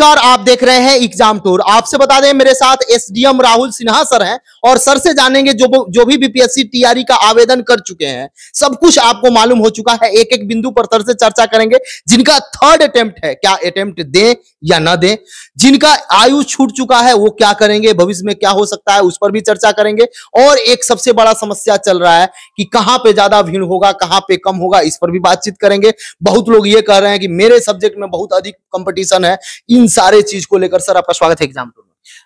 नमस्कार आप देख रहे हैं एग्जाम टूर आपसे बता दें मेरे साथ एसडीएम राहुल सिन्हा सर हैं और सर से जानेंगे जो जो भी बीपीएससी टीआरई का आवेदन कर चुके हैं सब कुछ आपको मालूम हो चुका है एक एक बिंदु पर सर से चर्चा करेंगे जिनका थर्ड अटेम्प्ट है क्या अटेम्प्ट दें या ना दें जिनका आयु छूट चुका है वो क्या करेंगे भविष्य में क्या हो सकता है उस पर भी चर्चा करेंगे और एक सबसे बड़ा समस्या चल रहा है कि कहां पे ज्यादा भीड़ होगा कहां पे कम होगा इस पर भी बातचीत करेंगे बहुत लोग ये कह रहे हैं कि मेरे सब्जेक्ट में बहुत अधिक कंपटीशन है इन सारे चीज को लेकर सर आपका स्वागत है एग्जाम में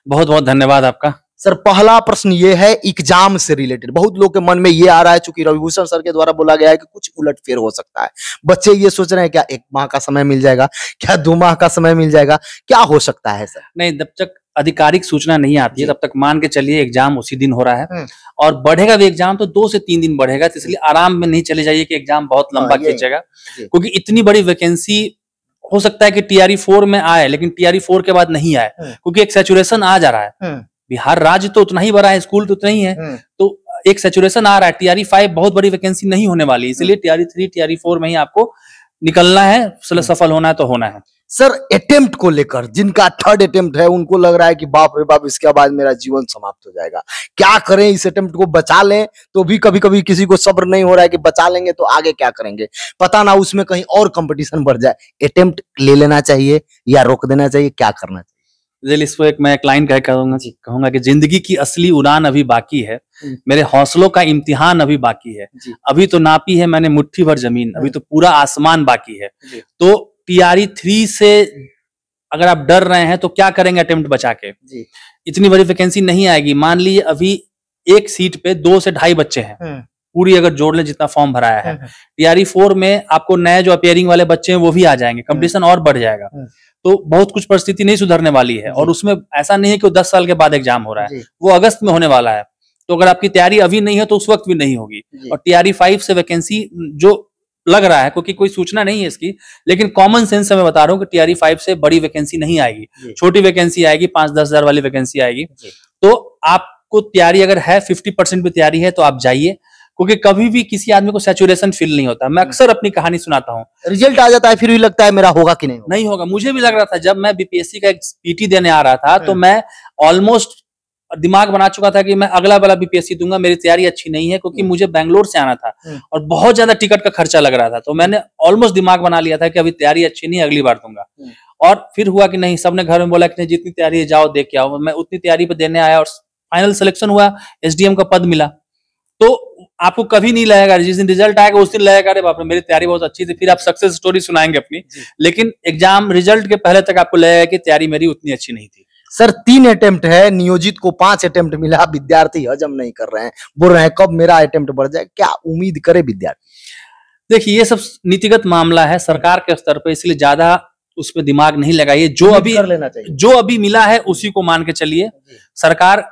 बहुत बहुत धन्यवाद आपका सर पहला प्रश्न ये है एग्जाम से रिलेटेड बहुत लोग के मन में ये आ रहा है चूंकि रविभूषण सर के द्वारा बोला गया है कि कुछ उलटफेर हो सकता है बच्चे ये सोच रहे हैं क्या एक माह का समय मिल जाएगा क्या दो माह का समय मिल जाएगा क्या हो सकता है सर नहीं जब तक आधिकारिक सूचना नहीं आती है तब तक मान के चलिए एग्जाम उसी दिन हो रहा है हम्म। और बढ़ेगा भी एग्जाम तो दो से तीन दिन बढ़ेगा तो इसलिए आराम में नहीं चले जाइए कि एग्जाम बहुत लंबा हाँ, खींचेगा क्योंकि इतनी बड़ी वैकेंसी हो सकता है कि टीआरई फोर में आए लेकिन टीआरई फोर के बाद नहीं आए हम्म। क्योंकि एक सेचुरेशन आ जा रहा है हम्म। बिहार राज्य तो उतना ही बड़ा है स्कूल तो उतना ही है हम्म। तो एक सेचुरेशन आ रहा है टीआरई फाइव बहुत बड़ी वैकेंसी नहीं होने वाली इसलिए टीआरई थ्री टीआरई फोर में ही आपको निकलना है सफल होना है तो होना है सर अटेम्प्ट को लेकर जिनका थर्ड अटेम्प्ट है उनको लग रहा है कि बाप रे बाप इसके बाद मेरा जीवन समाप्त हो जाएगा क्या करें इस अटेम्प्ट को बचा लें तो भी कभी कभी किसी को सब्र नहीं हो रहा है कि बचा लेंगे तो आगे क्या करेंगे पता ना उसमें कहीं और कंपटीशन बढ़ जाए अटेम्प्ट ले लेना चाहिए या रोक देना चाहिए क्या करना चाहिए इसको एक मैं एक लाइन कह कहूंगा कहूंगा कि जिंदगी की असली उड़ान अभी बाकी है हम्म। मेरे हौसलों का इम्तिहान अभी बाकी है अभी तो नापी है मैंने मुट्ठी भर जमीन अभी हम्म। तो पूरा आसमान बाकी है तो टीआरई थ्री e से अगर आप डर रहे हैं तो क्या करेंगे अटेम्प्ट बचा के जी इतनी बड़ी वैकेंसी नहीं आएगी मान लीजिए अभी एक सीट पे दो से ढाई बच्चे हैं हम्म। पूरी अगर जोड़ ले जितना फॉर्म भराया है टीआरई हम्म, फोर हम्म। e में आपको नए जो अपेयरिंग वाले बच्चे हैं वो भी आ जाएंगे कंपटीशन और बढ़ जाएगा तो बहुत कुछ परिस्थिति नहीं सुधरने वाली है और उसमें ऐसा नहीं है कि दस साल के बाद एग्जाम हो रहा है वो अगस्त में होने वाला है तो अगर आपकी तैयारी अभी नहीं है तो उस वक्त भी नहीं होगी और टीआरई फाइव e से वैकेंसी जो लग रहा है क्योंकि कोई सूचना नहीं है इसकी लेकिन कॉमन सेंस से मैं बता रहा हूँ कि टीआरई फाइव e से बड़ी वैकेंसी नहीं आएगी छोटी वैकेंसी आएगी पांच दस हजार वाली वैकेंसी आएगी तो आपको तैयारी e अगर है फिफ्टी परसेंट भी तैयारी e है तो आप जाइए क्योंकि कभी भी किसी आदमी को सेचुरेशन फील नहीं होता मैं अक्सर अपनी कहानी सुनाता हूँ रिजल्ट आ जाता है फिर भी लगता है मेरा होगा कि नहीं होगा। नहीं होगा मुझे भी लग रहा था जब मैं बीपीएससी का एक पीटी देने आ रहा था हाँ। तो मैं ऑलमोस्ट दिमाग बना चुका था कि मैं अगला वाला बीपीएससी दूंगा मेरी तैयारी अच्छी नहीं है क्योंकि हम्म। मुझे बैंगलोर से आना था हम्म। और बहुत ज्यादा टिकट का खर्चा लग रहा था तो मैंने ऑलमोस्ट दिमाग बना लिया था कि अभी तैयारी अच्छी नहीं अगली बार दूंगा हम्म। और फिर हुआ कि नहीं सबने घर में बोला कि नहीं जितनी तैयारी है जाओ देख के आओ मैं उतनी तैयारी पर देने आया और फाइनल सिलेक्शन हुआ एसडीएम का पद मिला तो आपको कभी नहीं लगेगा जिस दिन रिजल्ट आएगा उस दिन लगेगा अरे बाप रे मेरी तैयारी बहुत अच्छी थी फिर आप सक्सेस स्टोरी सुनाएंगे अपनी लेकिन एग्जाम रिजल्ट के पहले तक आपको लगेगा कि तैयारी मेरी उतनी अच्छी नहीं थी सर तीन अटेम्प्ट है नियोजित को पांच अटेम्प्ट मिला विद्यार्थी हजम नहीं कर रहे हैं बोल रहे हैं कब मेरा अटेम्प्ट बढ़ जाए क्या उम्मीद करे विद्यार्थी देखिए ये सब नीतिगत मामला है सरकार के स्तर पर इसलिए ज्यादा उस पर दिमाग नहीं लगाइए जो अभी कर लेना चाहिए जो अभी मिला है उसी को मान के चलिए सरकार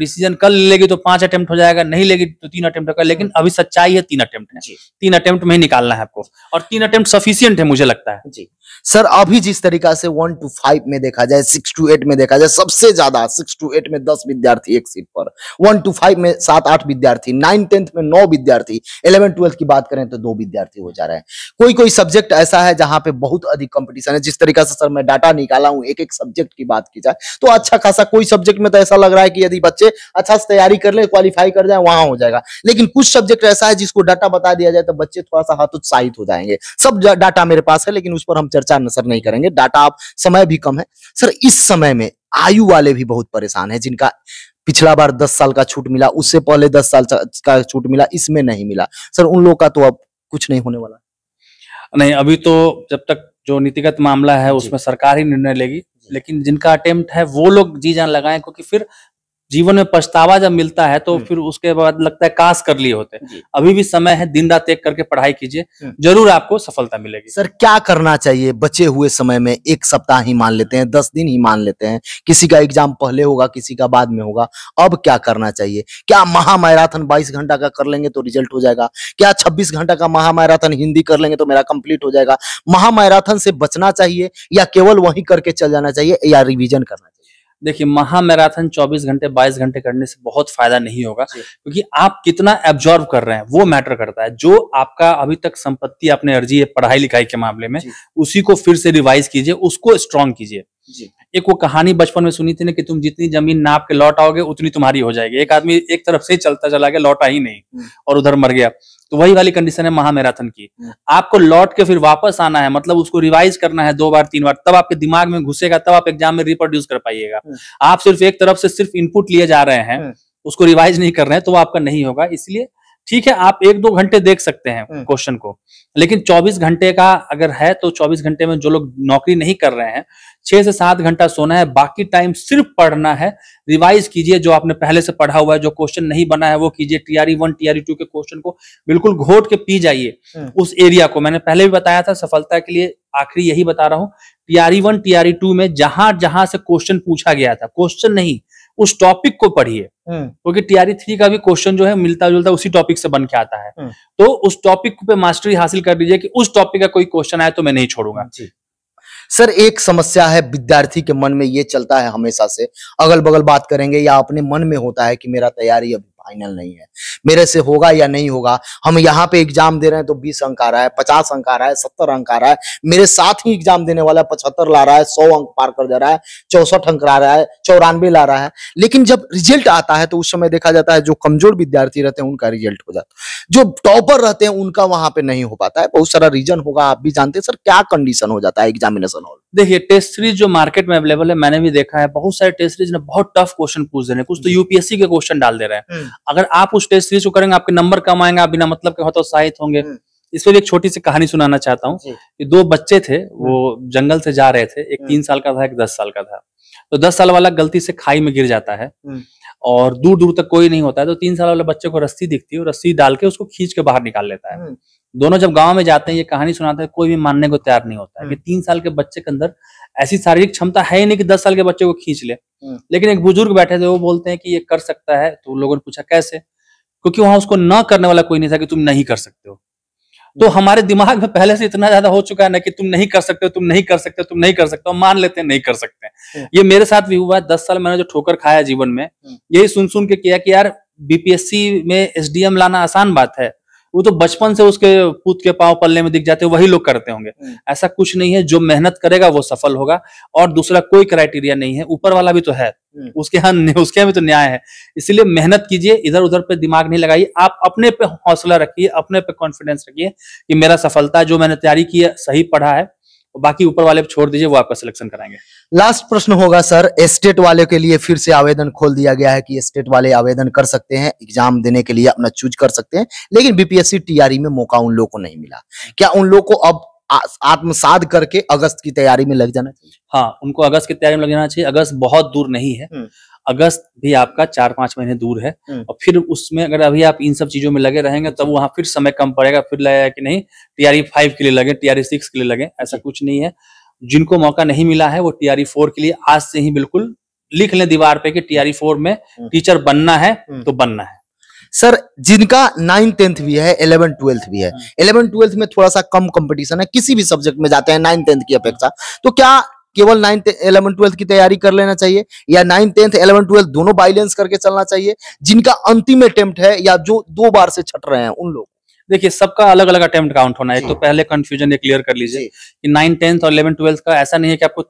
डिसीजन कल लेगी तो पांच अटेम्प्ट हो जाएगा नहीं लेगी तो तीन अटेम्प्ट होगा लेकिन हम्म। अभी सच्चाई है तीन अटेम्प्ट है तीन अटेम्प्ट में ही निकालना है आपको और तीन अटेम्प्ट सफिशियंट है मुझे लगता है जी सर अभी जिस तरीका से वन टू फाइव में देखा जाए सिक्स टू एट में देखा जाए सबसे ज्यादा सिक्स टू एट में दस विद्यार्थी एक सीट पर वन टू फाइव में सात आठ विद्यार्थी नाइन टेंथ में नौ विद्यार्थी इलेवन ट्वेल्थ की बात करें तो दो विद्यार्थी हो जा रहे हैं कोई कोई सब्जेक्ट ऐसा है जहां पे बहुत अधिक कॉम्पिटिशन है जिस तरीका से सर मैं डाटा निकाला हूँ एक एक सब्जेक्ट की बात की जाए तो अच्छा खासा कोई सब्जेक्ट में तो ऐसा लग रहा है कि यदि बच्चे अच्छा से तैयारी कर ले क्वालिफाई कर जाए वहां हो जाएगा लेकिन कुछ सब्जेक्ट ऐसा है जिसको डाटा बता दिया जाए तो बच्चे थोड़ा सा हतोत्साहित हो जाएंगे सब डाटा मेरे पास है लेकिन उस पर हम चर्चा नसर नहीं करेंगे डाटा आप समय भी कम है सर इस समय में आयु वाले भी बहुत परेशान है जिनका पिछला बार दस साल का छूट मिला उससे पहले दस साल का छूट मिला इसमें नहीं मिला सर उन लोगों का तो अब कुछ नहीं होने वाला नहीं अभी तो जब तक जो नीतिगत मामला है उसमें सरकार ही निर्णय लेगी लेकिन जिनका अटेम्प्ट है वो लोग जी जान लगाए क्योंकि फिर जीवन में पछतावा जब मिलता है तो हम्म। फिर उसके बाद लगता है काश कर लिए होते अभी भी समय है दिन रात एक करके पढ़ाई कीजिए हम्म। जरूर आपको सफलता मिलेगी सर क्या करना चाहिए बचे हुए समय में एक सप्ताह ही मान लेते हैं दस दिन ही मान लेते हैं किसी का एग्जाम पहले होगा किसी का बाद में होगा अब क्या करना चाहिए क्या महामैराथन बाईस घंटा का कर लेंगे तो रिजल्ट हो जाएगा क्या छब्बीस घंटा का महामैराथन हिंदी कर लेंगे तो मेरा कंप्लीट हो जाएगा महामैराथन से बचना चाहिए या केवल वही करके चल जाना चाहिए या रिविजन करना देखिए महामैराथन 24 घंटे 22 घंटे करने से बहुत फायदा नहीं होगा क्योंकि आप कितना एब्जॉर्व कर रहे हैं वो मैटर करता है जो आपका अभी तक संपत्ति आपने अर्जी है पढ़ाई लिखाई के मामले में उसी को फिर से रिवाइज कीजिए उसको स्ट्रॉन्ग कीजिए एक वो कहानी बचपन में सुनी थी ना कि तुम जितनी जमीन नाप के लौट आओगे उतनी तुम्हारी हो जाएगी एक आदमी एक तरफ से चलता चला गया लौटा ही नहीं हम्म। और उधर मर गया तो वही वाली कंडीशन है महामैराथन की हम्म। आपको लौट के फिर वापस आना है मतलब उसको रिवाइज करना है दो बार तीन बार तब आपके दिमाग में घुसेगा तब आप एग्जाम में रिप्रोड्यूस कर पाइएगा हम्म। आप सिर्फ एक तरफ से सिर्फ इनपुट लिए जा रहे हैं उसको रिवाइज नहीं कर रहे हैं तो वो आपका नहीं होगा इसलिए ठीक है आप एक दो घंटे देख सकते हैं क्वेश्चन हम्म। को लेकिन 24 घंटे का अगर है तो 24 घंटे में जो लोग नौकरी नहीं कर रहे हैं छह से सात घंटा सोना है बाकी टाइम सिर्फ पढ़ना है रिवाइज कीजिए जो आपने पहले से पढ़ा हुआ है जो क्वेश्चन नहीं बना है वो कीजिए टीआरई वन टीआरई टू के क्वेश्चन को बिल्कुल घोट के पी जाइए हम्म। उस एरिया को मैंने पहले भी बताया था सफलता के लिए आखिरी यही बता रहा हूं टीआरई वन टीआरई टू में जहां जहां से क्वेश्चन पूछा गया था क्वेश्चन नहीं उस टॉपिक को पढ़िए हम्म। क्योंकि टीआरई थ्री e का भी क्वेश्चन जो है मिलता जुलता उसी टॉपिक से बन के आता है हम्म। तो उस टॉपिक पे मास्टरी हासिल कर लीजिए कि उस टॉपिक का कोई क्वेश्चन आए तो मैं नहीं छोड़ूंगा सर एक समस्या है विद्यार्थी के मन में ये चलता है हमेशा से अगल बगल बात करेंगे या अपने मन में होता है कि मेरा तैयारी अभी फाइनल नहीं है मेरे से होगा या नहीं होगा हम यहाँ पे एग्जाम दे रहे हैं तो बीस अंक आ रहा है पचास अंक आ रहा है सत्तर अंक आ रहा है मेरे साथ ही एग्जाम देने वाला पचहत्तर ला रहा है सौ अंक पार कर जा रहा है चौसठ अंक ला रहा है चौरानवे ला रहा है लेकिन जब रिजल्ट आता है तो उस समय देखा जाता है जो कमजोर विद्यार्थी रहते हैं उनका रिजल्ट हो जाता है जो टॉपर रहते हैं उनका वहां पे नहीं हो पाता है बहुत सारा रीजन होगा आप भी जानते हैं सर क्या कंडीशन हो जाता है एग्जामिनेशन हॉल देखिए टेस्ट सीरीज जो मार्केट में अवेलेबल है मैंने भी देखा है बहुत सारे टेस्ट सीरीज ने बहुत टफ क्वेश्चन पूछ रहे हैं कुछ तो यूपीएससी के क्वेश्चन डाल दे रहे हैं हम्म। अगर आप उस टेस्ट सीरीज को करेंगे आपके नंबर कम आएंगे आप बिना मतलब के हतोत्साहित होंगे हम्म। इस पर एक छोटी सी कहानी सुनाना चाहता हूँ कि दो बच्चे थे वो हम्म। जंगल से जा रहे थे एक हम्म। तीन साल का था एक दस साल का था तो दस साल वाला गलती से खाई में गिर जाता है और दूर दूर तक कोई नहीं होता है तो तीन साल वाले बच्चे को रस्सी दिखती है रस्सी डाल के उसको खींच के बाहर निकाल लेता है दोनों जब गांव में जाते हैं ये कहानी सुनाता है कोई भी मानने को तैयार नहीं होता है कि तीन साल के बच्चे के अंदर ऐसी शारीरिक क्षमता है ही नहीं कि दस साल के बच्चे को खींच ले हम्म। लेकिन एक बुजुर्ग बैठे थे वो बोलते हैं कि ये कर सकता है तो लोगों ने पूछा कैसे क्योंकि वहां उसको न करने वाला कोई नहीं था कि तुम नहीं कर सकते हो तो हमारे दिमाग में पहले से इतना ज्यादा हो चुका है ना कि तुम नहीं कर सकते हो तुम नहीं कर सकते हो तुम नहीं कर सकते हो मान लेते हैं नहीं कर सकते हम्म। ये मेरे साथ भी हुआ है दस साल मैंने जो ठोकर खाया जीवन में हम्म। यही सुन सुन के किया कि यार बीपीएससी में एसडीएम लाना आसान बात है वो तो बचपन से उसके पूत के पाव पल्ले में दिख जाते हैं वही लोग करते होंगे हम्म। ऐसा कुछ नहीं है जो मेहनत करेगा वो सफल होगा और दूसरा कोई क्राइटेरिया नहीं है ऊपर वाला भी तो है हम्म। उसके यहाँ उसके यहाँ भी तो न्याय है इसलिए मेहनत कीजिए इधर उधर पे दिमाग नहीं लगाइए आप अपने पे हौसला रखिए अपने पे कॉन्फिडेंस रखिए कि मेरा सफलता जो मैंने तैयारी की है सही पढ़ा है बाकी ऊपर वाले पे छोड़ दीजिए वो आपका सिलेक्शन कराएंगे लास्ट प्रश्न होगा सर एस्टेट वाले के लिए फिर से आवेदन खोल दिया गया है कि एस्टेट वाले आवेदन कर सकते हैं एग्जाम देने के लिए अपना चूज कर सकते हैं लेकिन बीपीएससी टीआरई e में मौका उन लोगों को नहीं मिला क्या उन लोगों को अब आत्मसाद करके अगस्त की तैयारी में लग जाना चाहिए हाँ उनको अगस्त की तैयारी में लग जाना चाहिए अगस्त बहुत दूर नहीं है हम्म। अगस्त भी आपका चार पांच महीने दूर है हम्म। और फिर उसमें अगर अभी आप इन सब चीजों में लगे रहेंगे तब तो वहाँ फिर समय कम पड़ेगा फिर लगेगा कि नहीं टीआरई फाइव e के लिए लगे टीआरई सिक्स e के लिए लगे ऐसा कुछ नहीं है जिनको मौका नहीं मिला है वो टीआरई फोर e के लिए आज से ही बिल्कुल लिख लें दीवार पे कि टीआरई फोर e में टीचर हम्म। बनना है हम्म। तो बनना है सर जिनका नाइन टेंथ भी है इलेवन ट्वेल्थ भी है इलेवन हम्म। ट्वेल्थ में थोड़ा सा कम कंपटीशन है किसी भी सब्जेक्ट में जाते हैं नाइन टेंथ की अपेक्षा तो क्या केवल नाइन इलेवन ट्वेल्थ की तैयारी कर लेना चाहिए या नाइन टेंथ इलेवन ट्वेल्थ दोनों बाइलेंस करके चलना चाहिए जिनका अंतिम अटेम्प्ट है या जो दो बार से छट रहे हैं उन लोग देखिए सबका अलग अलग अटेम्प्ट काउंट होना है तो पहले कंफ्यूजन ये क्लियर कर लीजिए कि नाइन टेंथ और इलेवन ट्वेल्थ का ऐसा नहीं है कि आपको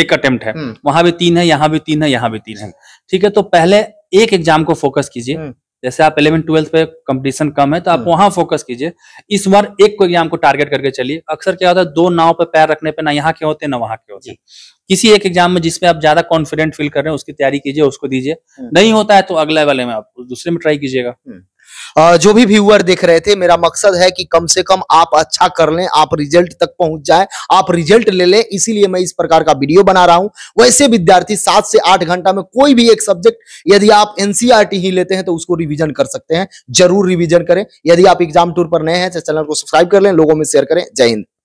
एक अटेम्प्ट है हम्म। वहां भी तीन है यहाँ भी तीन है यहाँ भी तीन है ठीक है तो पहले एक एग्जाम को फोकस कीजिए हम्म। जैसे आप इलेवन ट्वेल्थ पे कंपटीशन कम है तो आप हम्म। वहां फोकस कीजिए इस बार एक को एग्जाम को टारगेट करके चलिए अक्सर क्या होता है दो नाव पे पैर रखने पे ना यहाँ के होते ना वहां के होते किसी एक एग्जाम में जिसमें आप ज्यादा कॉन्फिडेंट फील कर रहे हैं उसकी तैयारी कीजिए उसको दीजिए नहीं होता है तो अगले वाले में आप दूसरे में ट्राई कीजिएगा जो भी व्यूअर देख रहे थे मेरा मकसद है कि कम से कम आप अच्छा कर लें आप रिजल्ट तक पहुंच जाए आप रिजल्ट ले लें इसीलिए मैं इस प्रकार का वीडियो बना रहा हूं वैसे विद्यार्थी सात से आठ घंटा में कोई भी एक सब्जेक्ट यदि आप एनसीआरटी e ही लेते हैं तो उसको रिविजन कर सकते हैं जरूर रिविजन करें यदि आप एग्जाम टूर पर नए हैं तो चैनल को सब्सक्राइब कर लें लोगों में शेयर करें जय हिंद